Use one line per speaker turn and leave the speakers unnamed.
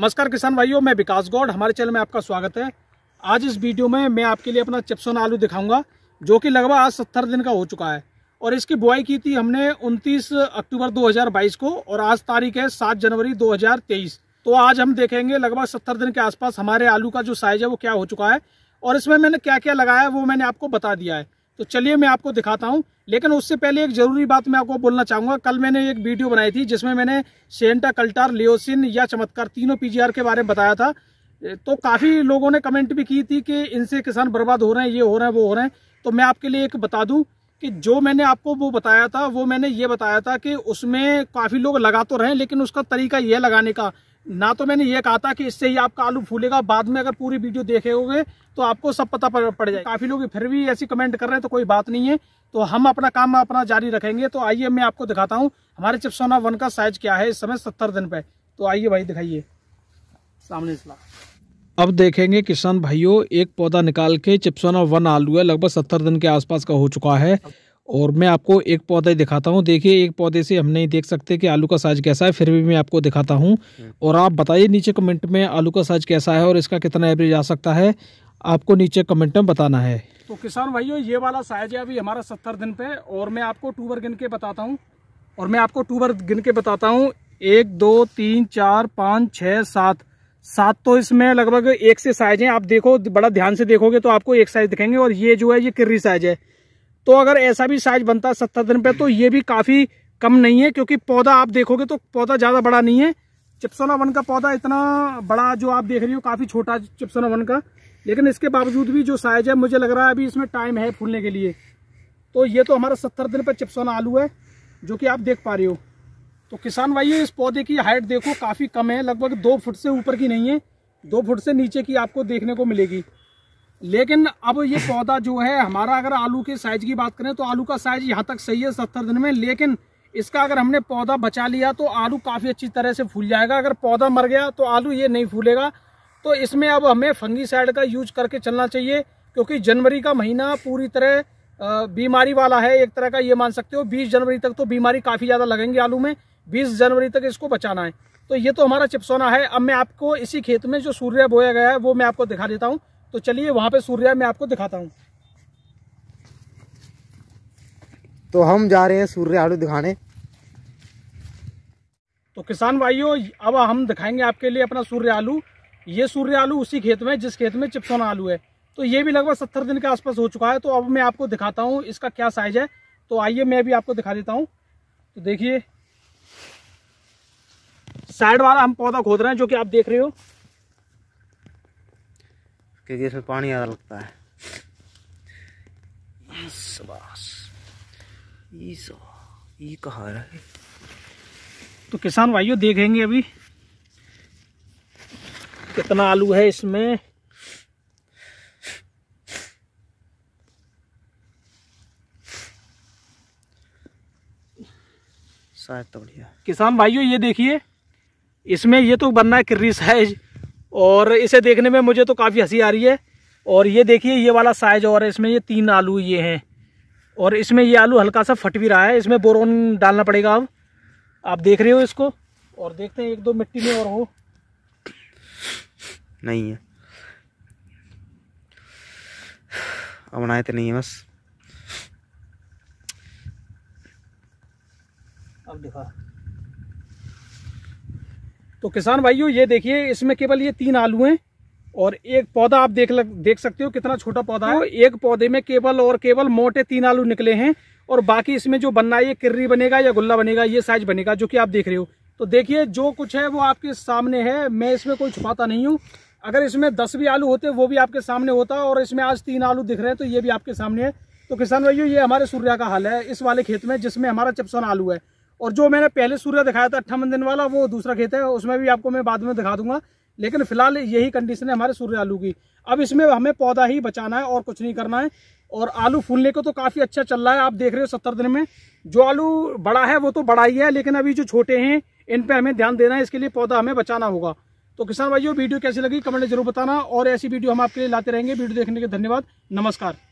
नमस्कार किसान भाइयों मैं विकास गौड़ हमारे चैनल में आपका स्वागत है आज इस वीडियो में मैं आपके लिए अपना चिप्सन आलू दिखाऊंगा जो कि लगभग आज सत्तर दिन का हो चुका है और इसकी बुआई की थी हमने 29 अक्टूबर 2022 को और आज तारीख है 7 जनवरी 2023 तो आज हम देखेंगे लगभग सत्तर दिन के आसपास हमारे आलू का जो साइज है वो क्या हो चुका है और इसमें मैंने क्या क्या लगाया है वो मैंने आपको बता दिया है तो चलिए मैं आपको दिखाता हूँ लेकिन उससे पहले एक जरूरी बात मैं आपको बोलना चाहूंगा कल मैंने एक वीडियो बनाई थी जिसमें मैंने सेंटा कल्टार लियोसिन या चमत्कार तीनों पीजीआर के बारे में बताया था तो काफ़ी लोगों ने कमेंट भी की थी कि इनसे किसान बर्बाद हो रहे हैं ये हो रहे हैं वो हो रहे हैं तो मैं आपके लिए एक बता दूं कि जो मैंने आपको वो बताया था वो मैंने ये बताया था कि उसमें काफ़ी लोग लगा तो रहे लेकिन उसका तरीका यह लगाने का ना तो मैंने ये कहा था कि इससे ही आपका आलू फूलेगा बाद में अगर पूरी वीडियो होंगे तो आपको सब पता पड़ जाएगा काफ़ी लोग फिर भी ऐसी कमेंट कर रहे हैं तो कोई बात नहीं है तो हम अपना काम अपना जारी रखेंगे तो आइए मैं आपको दिखाता हूँ हमारे चिप्सोना वन का साइज क्या है इस समय सत्तर दिन पे तो आइए भाई दिखाइए सामने अब देखेंगे किसान भाइयों एक पौधा निकाल के चिप्सोना वन आलू है लगभग सत्तर दिन के आसपास का हो चुका है और मैं आपको एक पौधा ही दिखाता हूँ देखिए एक पौधे से हम नहीं देख सकते कि आलू का साइज कैसा है फिर भी मैं आपको दिखाता हूँ हम्म। और आप बताइए नीचे कमेंट में आलू का साइज कैसा है और इसका कितना एवरेज आ सकता है आपको नीचे कमेंट में बताना है तो किसान भाइयों ये वाला साइज है अभी हमारा सत्तर दिन पे और मैं आपको टूबर गिन के बताता हूँ और मैं आपको टूबर गिन के बताता हूँ एक दो तीन चार पाँच छः सात सात तो इसमें लगभग एक से साइज है आप देखो बड़ा ध्यान से देखोगे तो आपको एक साइज दिखेंगे और ये जो है ये किर्री साइज है तो अगर ऐसा भी साइज बनता है सत्तर दिन पे तो ये भी काफ़ी कम नहीं है क्योंकि पौधा आप देखोगे तो पौधा ज़्यादा बड़ा नहीं है चिप्सोना वन का पौधा इतना बड़ा जो आप देख रही हो काफ़ी छोटा चिप्सोना वन का लेकिन इसके बावजूद भी जो साइज है मुझे लग रहा है अभी इसमें टाइम है फूलने के लिए तो ये तो हमारा सत्तर दिन पर चिप्सोना आलू है जो कि आप देख पा रहे हो तो किसान भाई इस पौधे की हाइट देखो काफ़ी कम है लगभग दो फुट से ऊपर की नहीं है दो फुट से नीचे की आपको देखने को मिलेगी लेकिन अब ये पौधा जो है हमारा अगर आलू के साइज की बात करें तो आलू का साइज यहाँ तक सही है सत्तर दिन में लेकिन इसका अगर हमने पौधा बचा लिया तो आलू काफ़ी अच्छी तरह से फूल जाएगा अगर पौधा मर गया तो आलू ये नहीं फूलेगा तो इसमें अब हमें फंगी साइड का यूज करके चलना चाहिए क्योंकि जनवरी का महीना पूरी तरह बीमारी वाला है एक तरह का ये मान सकते हो बीस जनवरी तक तो बीमारी काफ़ी ज़्यादा लगेंगी आलू में बीस जनवरी तक इसको बचाना है तो ये तो हमारा चिपसोना है अब मैं आपको इसी खेत में जो सूर्य बोया गया है वो मैं आपको दिखा देता हूँ तो चलिए वहाँ पे सूर्या मैं आपको दिखाता हूँ तो हम जा रहे हैं सूर्य आलू दिखाने तो किसान भाइयों अब हम दिखाएंगे आपके लिए अपना सूर्य आलू ये सूर्य आलू उसी खेत में जिस खेत में चिपसोना आलू है तो ये भी लगभग सत्तर दिन के आसपास हो चुका है तो अब मैं आपको दिखाता हूँ इसका क्या साइज है तो आइए मैं भी आपको दिखा देता हूँ तो देखिए साइड वाला हम पौधा खोद रहे हैं जो कि आप देख रहे हो क्योंकि इसमें पानी ज़्यादा लगता है कहा तो किसान भाइयों देखेंगे अभी कितना आलू है इसमें शायद तो बढ़िया किसान भाइयों ये देखिए इसमें ये तो बनना है कि रिसाइज और इसे देखने में मुझे तो काफ़ी हंसी आ रही है और ये देखिए ये वाला साइज और इसमें ये तीन आलू ये हैं और इसमें ये आलू हल्का सा फट भी रहा है इसमें बोरोन डालना पड़ेगा अब आप देख रहे हो इसको और देखते हैं एक दो मिट्टी में और हो नहीं है अब तो नहीं है बस अब दिखा तो किसान भाइयों ये देखिए इसमें केवल ये तीन आलू हैं और एक पौधा आप देख लग, देख सकते हो कितना छोटा पौधा है तो एक पौधे में केवल और केवल मोटे तीन आलू निकले हैं और बाकी इसमें जो बनना है ये किर्री बनेगा या गुल्ला बनेगा ये साइज बनेगा जो कि आप देख रहे हो तो देखिए जो कुछ है वो आपके सामने है मैं इसमें कोई छुपाता नहीं हूँ अगर इसमें दस भी आलू होते वो भी आपके सामने होता और इसमें आज तीन आलू दिख रहे हैं तो ये भी आपके सामने है तो किसान भाइयों ये हमारे सूर्या का हाल है इस वाले खेत में जिसमें हमारा चपसन आलू है और जो मैंने पहले सूर्य दिखाया था अट्ठावन दिन वाला वो दूसरा खेत है उसमें भी आपको मैं बाद में दिखा दूंगा लेकिन फिलहाल यही कंडीशन है हमारे सूर्य आलू की अब इसमें हमें पौधा ही बचाना है और कुछ नहीं करना है और आलू फूलने को तो काफ़ी अच्छा चल रहा है आप देख रहे हो सत्तर दिन में जो आलू बड़ा है वो तो बड़ा ही है लेकिन अभी जो छोटे हैं इन पर हमें ध्यान देना है इसके लिए पौधा हमें बचाना होगा तो किसान भाइयों वीडियो कैसी लगी कमेंट जरूर बताना और ऐसी वीडियो हम आपके लिए लाते रहेंगे वीडियो देखने के धन्यवाद नमस्कार